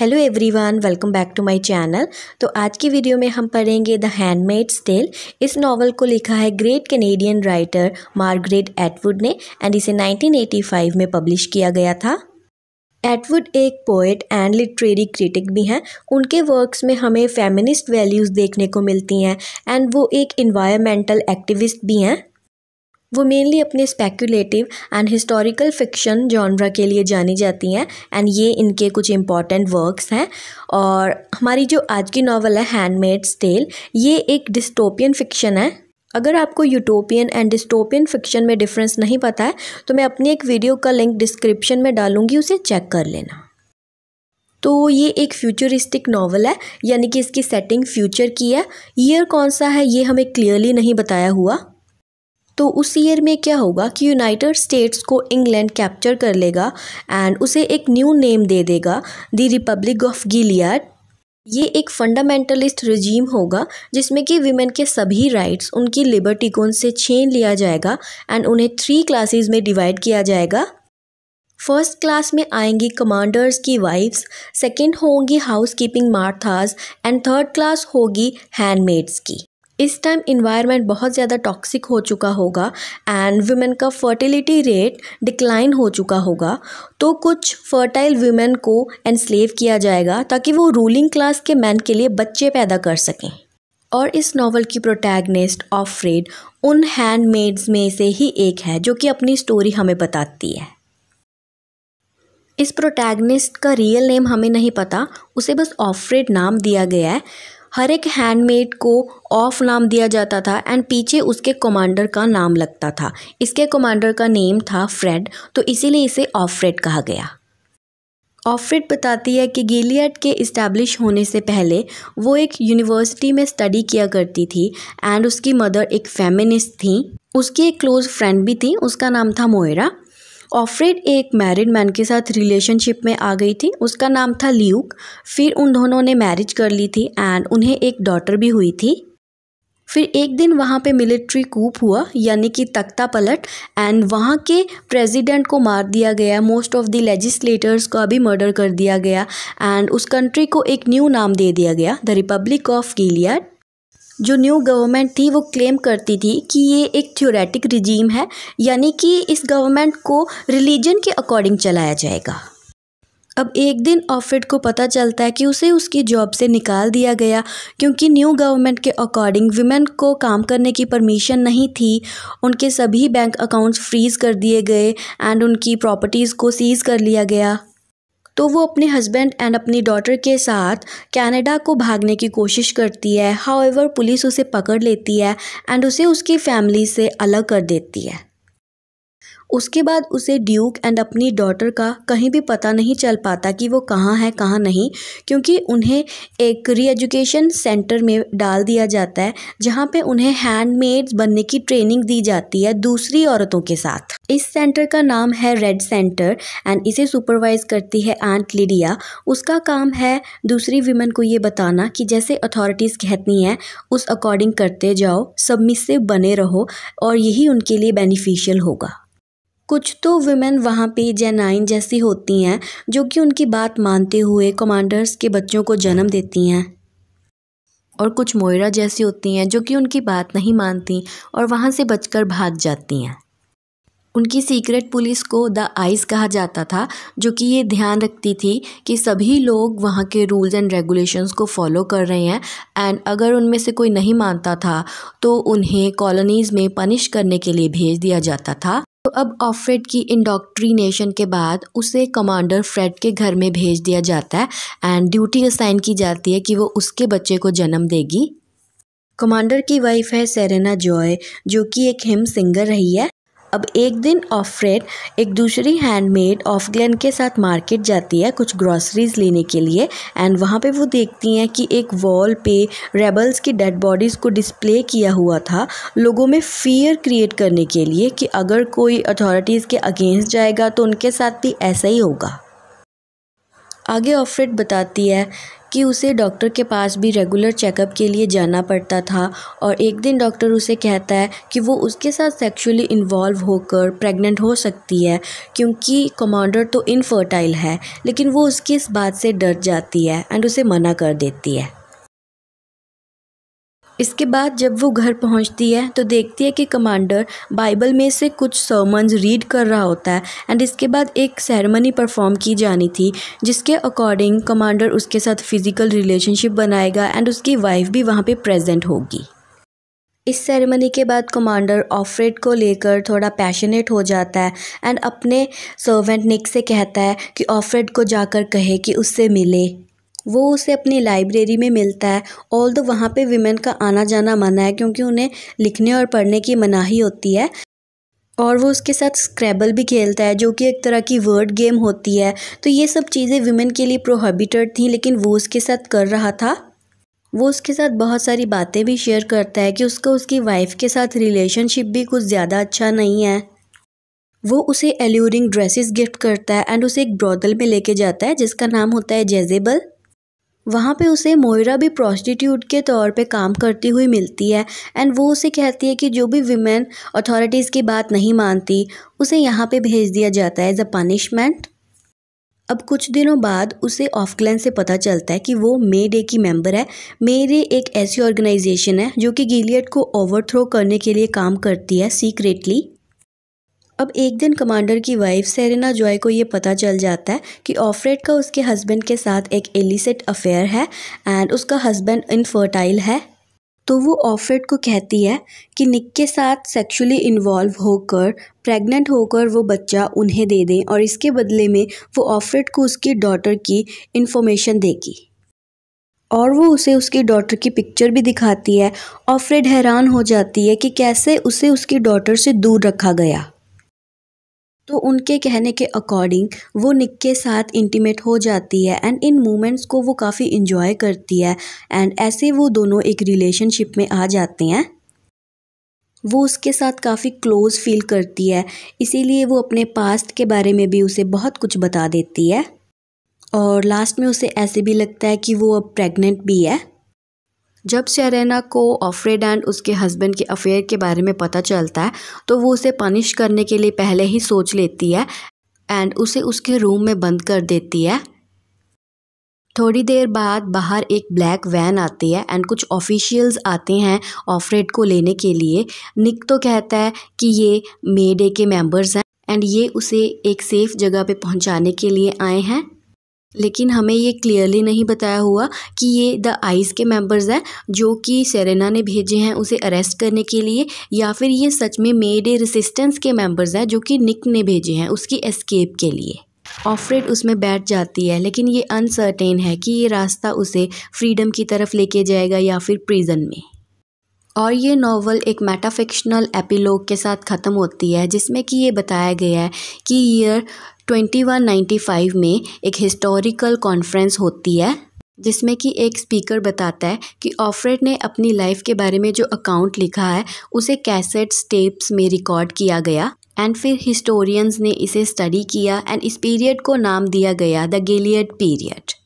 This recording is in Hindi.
hello everyone welcome back to my channel तो आज की वीडियो में हम पढ़ेंगे द हैंडमेड स्टेल इस नावल को लिखा है great Canadian writer Margaret Atwood ने एंड इसे 1985 में पब्लिश किया गया था एटवुड एक पोइट एंड लिटरेरी क्रिटिक भी हैं उनके वर्क्स में हमें फेमिनिस्ट वैल्यूज़ देखने को मिलती हैं एंड वो एक इन्वायरमेंटल एक्टिविस्ट भी हैं वो मेनली अपने speculative and historical fiction genre के लिए जानी जाती हैं एंड ये इनके कुछ इम्पॉर्टेंट वर्क्स हैं और हमारी जो आज की नावल है हैंडमेड स्टेल ये एक डिस्टोपियन फिक्शन है अगर आपको यूटोपियन एंड डिस्टोपियन फिक्शन में डिफरेंस नहीं पता है तो मैं अपनी एक वीडियो का लिंक डिस्क्रिप्शन में डालूंगी उसे चेक कर लेना तो ये एक फ्यूचरिस्टिक नावल है यानी कि इसकी सेटिंग फ्यूचर की है ईयर कौन सा है ये हमें क्लियरली नहीं बताया हुआ तो उस ईयर में क्या होगा कि यूनाइटेड स्टेट्स को इंग्लैंड कैप्चर कर लेगा एंड उसे एक न्यू नेम दे देगा द रिपब्लिक ऑफ गिलियाड ये एक फंडामेंटलिस्ट रजीम होगा जिसमें कि विमेन के सभी राइट्स उनकी लिबर्टी को उनसे छीन लिया जाएगा एंड उन्हें थ्री क्लासेस में डिवाइड किया जाएगा फर्स्ट क्लास में आएंगी कमांडर्स की वाइफ्स सेकंड होंगी housekeeping and third class होगी हैंडमेड्स की इस टाइम इन्वायरमेंट बहुत ज़्यादा टॉक्सिक हो चुका होगा एंड वुमेन का फर्टिलिटी रेट डिक्लाइन हो चुका होगा तो कुछ फर्टाइल वुमेन को एनस्लेव किया जाएगा ताकि वो रूलिंग क्लास के मैन के लिए बच्चे पैदा कर सकें और इस नावल की प्रोटैगनिस्ट ऑफरेड उन हैंडमेड्स में से ही एक है जो कि अपनी स्टोरी हमें बताती है इस प्रोटैगनिस्ट का रियल नेम हमें नहीं पता उसे बस ऑफ्रेड नाम दिया गया है हर एक हैंडमेड को ऑफ नाम दिया जाता था एंड पीछे उसके कमांडर का नाम लगता था इसके कमांडर का नेम था फ्रेड तो इसीलिए इसे ऑफ फ्रेड कहा गया ऑफ्रेड बताती है कि गिलियट के इस्टेब्लिश होने से पहले वो एक यूनिवर्सिटी में स्टडी किया करती थी एंड उसकी मदर एक फेमिनिस्ट थी उसकी एक क्लोज़ फ्रेंड भी थी उसका नाम था मोयरा ऑफ्रेड एक मैरिड मैन के साथ रिलेशनशिप में आ गई थी उसका नाम था ल्यूक फिर उन दोनों ने मैरिज कर ली थी एंड उन्हें एक डॉटर भी हुई थी फिर एक दिन वहाँ पे मिलिट्री कूप हुआ यानी कि तख्ता पलट एंड वहाँ के प्रेसिडेंट को मार दिया गया मोस्ट ऑफ द लेजिस्लेटर्स का भी मर्डर कर दिया गया एंड उस कंट्री को एक न्यू नाम दे दिया गया द रिपब्लिक ऑफ गिलियड जो न्यू गवर्नमेंट थी वो क्लेम करती थी कि ये एक थ्योरेटिक रिजीम है यानी कि इस गवर्नमेंट को रिलीजन के अकॉर्डिंग चलाया जाएगा अब एक दिन ऑफिड को पता चलता है कि उसे उसकी जॉब से निकाल दिया गया क्योंकि न्यू गवर्नमेंट के अकॉर्डिंग वीमेन को काम करने की परमिशन नहीं थी उनके सभी बैंक अकाउंट्स फ्रीज़ कर दिए गए एंड उनकी प्रॉपर्टीज़ को सीज़ कर लिया गया तो वो अपने हस्बैंड एंड अपनी डॉटर के साथ कनाडा को भागने की कोशिश करती है हाउ पुलिस उसे पकड़ लेती है एंड उसे उसकी फैमिली से अलग कर देती है उसके बाद उसे ड्यूक एंड अपनी डॉटर का कहीं भी पता नहीं चल पाता कि वो कहाँ है कहाँ नहीं क्योंकि उन्हें एक री एजुकेशन सेंटर में डाल दिया जाता है जहाँ पे उन्हें हैंडमेड्स बनने की ट्रेनिंग दी जाती है दूसरी औरतों के साथ इस सेंटर का नाम है रेड सेंटर एंड इसे सुपरवाइज करती है आंट लिडिया उसका काम है दूसरी विमेन को ये बताना कि जैसे अथॉरिटीज़ कहती हैं उस अकॉर्डिंग करते जाओ सबमिसिव बने रहो और यही उनके लिए बेनिफिशियल होगा कुछ तो वुमेन वहाँ पे जेनाइन जैसी होती हैं जो कि उनकी बात मानते हुए कमांडर्स के बच्चों को जन्म देती हैं और कुछ मोयरा जैसी होती हैं जो कि उनकी बात नहीं मानती और वहाँ से बचकर भाग जाती हैं उनकी सीक्रेट पुलिस को द आइस कहा जाता था जो कि ये ध्यान रखती थी कि सभी लोग वहाँ के रूल्स एंड रेगुलेशंस को फॉलो कर रहे हैं एंड अगर उनमें से कोई नहीं मानता था तो उन्हें कॉलोनीज़ में पनिश करने के लिए भेज दिया जाता था तो अब ऑफ्रेड की इंडोक्ट्रीनेशन के बाद उसे कमांडर फ्रेड के घर में भेज दिया जाता है एंड ड्यूटी असाइन की जाती है कि वो उसके बच्चे को जन्म देगी कमांडर की वाइफ है सेरेना जॉय जो कि एक हिम सिंगर रही है अब एक दिन ऑफ्रेड एक दूसरी हैंडमेड ऑफ ग्लैन के साथ मार्केट जाती है कुछ ग्रॉसरीज लेने के लिए एंड वहाँ पे वो देखती हैं कि एक वॉल पे रेबल्स की डेड बॉडीज़ को डिस्प्ले किया हुआ था लोगों में फियर क्रिएट करने के लिए कि अगर कोई अथॉरिटीज़ के अगेंस्ट जाएगा तो उनके साथ भी ऐसा ही होगा आगे ऑफरेट बताती है कि उसे डॉक्टर के पास भी रेगुलर चेकअप के लिए जाना पड़ता था और एक दिन डॉक्टर उसे कहता है कि वो उसके साथ सेक्सुअली इन्वॉल्व होकर प्रेग्नेंट हो सकती है क्योंकि कमांडर तो इनफर्टाइल है लेकिन वो उसकी इस बात से डर जाती है एंड उसे मना कर देती है इसके बाद जब वो घर पहुंचती है तो देखती है कि कमांडर बाइबल में से कुछ सर्मन्स रीड कर रहा होता है एंड इसके बाद एक सेरेमनी परफॉर्म की जानी थी जिसके अकॉर्डिंग कमांडर उसके साथ फ़िज़िकल रिलेशनशिप बनाएगा एंड उसकी वाइफ भी वहाँ पे प्रेजेंट होगी इस सेरेमनी के बाद कमांडर ऑफरेड को लेकर थोड़ा पैशनेट हो जाता है एंड अपने सर्वेंट निक से कहता है कि ऑफरेड को जाकर कहे कि उससे मिले वो उसे अपनी लाइब्रेरी में मिलता है ऑल दो वहाँ पे विमेन का आना जाना मना है क्योंकि उन्हें लिखने और पढ़ने की मनाही होती है और वो उसके साथ स्क्रैबल भी खेलता है जो कि एक तरह की वर्ड गेम होती है तो ये सब चीज़ें विमेन के लिए प्रोहबिटेड थी लेकिन वो उसके साथ कर रहा था वो उसके साथ बहुत सारी बातें भी शेयर करता है कि उसका उसकी वाइफ के साथ रिलेशनशिप भी कुछ ज़्यादा अच्छा नहीं है वो उसे एल्यूरिंग ड्रेसेस गिफ्ट करता है एंड उसे एक ब्रॉदल में लेके जाता है जिसका नाम होता है जेजेबल वहाँ पे उसे मोयरा भी प्रोस्टिट्यूट के तौर पे काम करती हुई मिलती है एंड वो उसे कहती है कि जो भी विमेन अथॉरिटीज़ की बात नहीं मानती उसे यहाँ पे भेज दिया जाता है एज अ पनिशमेंट अब कुछ दिनों बाद उसे ऑफक्लैन से पता चलता है कि वो मे डे की मेंबर है मे डे एक ऐसी ऑर्गेनाइजेशन है जो कि गिलियट को ओवरथ्रो करने के लिए काम करती है सीक्रेटली अब एक दिन कमांडर की वाइफ सेरेना जॉय को ये पता चल जाता है कि ऑफरेट का उसके हस्बैंड के साथ एक एलिसेट अफेयर है एंड उसका हस्बैंड इनफर्टाइल है तो वो ऑफरेट को कहती है कि निक के साथ सेक्सुअली इन्वॉल्व होकर प्रेग्नेंट होकर वो बच्चा उन्हें दे दें और इसके बदले में वो ऑफरेट को उसकी डॉटर की इन्फॉर्मेशन देगी और वो उसे उसकी डॉटर की पिक्चर भी दिखाती है ऑफरेड हैरान हो जाती है कि कैसे उसे उसकी डॉटर से दूर रखा गया तो उनके कहने के अकॉर्डिंग वो निक के साथ इंटीमेट हो जाती है एंड इन मोमेंट्स को वो काफ़ी इन्जॉय करती है एंड ऐसे वो दोनों एक रिलेशनशिप में आ जाते हैं वो उसके साथ काफ़ी क्लोज़ फील करती है इसीलिए वो अपने पास्ट के बारे में भी उसे बहुत कुछ बता देती है और लास्ट में उसे ऐसे भी लगता है कि वो अब प्रेग्नेंट भी है जब सेरेना को ऑफ्रेड एंड उसके हस्बैंड के अफेयर के बारे में पता चलता है तो वो उसे पनिश करने के लिए पहले ही सोच लेती है एंड उसे उसके रूम में बंद कर देती है थोड़ी देर बाद बाहर एक ब्लैक वैन आती है एंड कुछ ऑफिशियल्स आते हैं ऑफरेड को लेने के लिए निक तो कहता है कि ये मेडे के मेंबर्स हैं एंड ये उसे एक सेफ़ जगह पे पहुंचाने के लिए आए हैं लेकिन हमें ये क्लियरली नहीं बताया हुआ कि ये द आइस के मेंबर्स हैं जो कि सेरेना ने भेजे हैं उसे अरेस्ट करने के लिए या फिर ये सच में मेड ए रेसिस्टेंस के मेंबर्स हैं जो कि निक ने भेजे हैं उसकी एस्केप के लिए ऑफरेड उसमें बैठ जाती है लेकिन ये अनसर्टेन है कि ये रास्ता उसे फ्रीडम की तरफ लेके जाएगा या फिर प्रिजन में और ये नावल एक मेटाफिक्शनल एपिलोग के साथ ख़त्म होती है जिसमें कि ये बताया गया है कि ईयर 2195 में एक हिस्टोरिकल कॉन्फ्रेंस होती है जिसमें कि एक स्पीकर बताता है कि ऑफरेट ने अपनी लाइफ के बारे में जो अकाउंट लिखा है उसे कैसेट स्टेप्स में रिकॉर्ड किया गया एंड फिर हिस्टोरियंस ने इसे स्टडी किया एंड इस पीरियड को नाम दिया गया द गेलियड पीरियड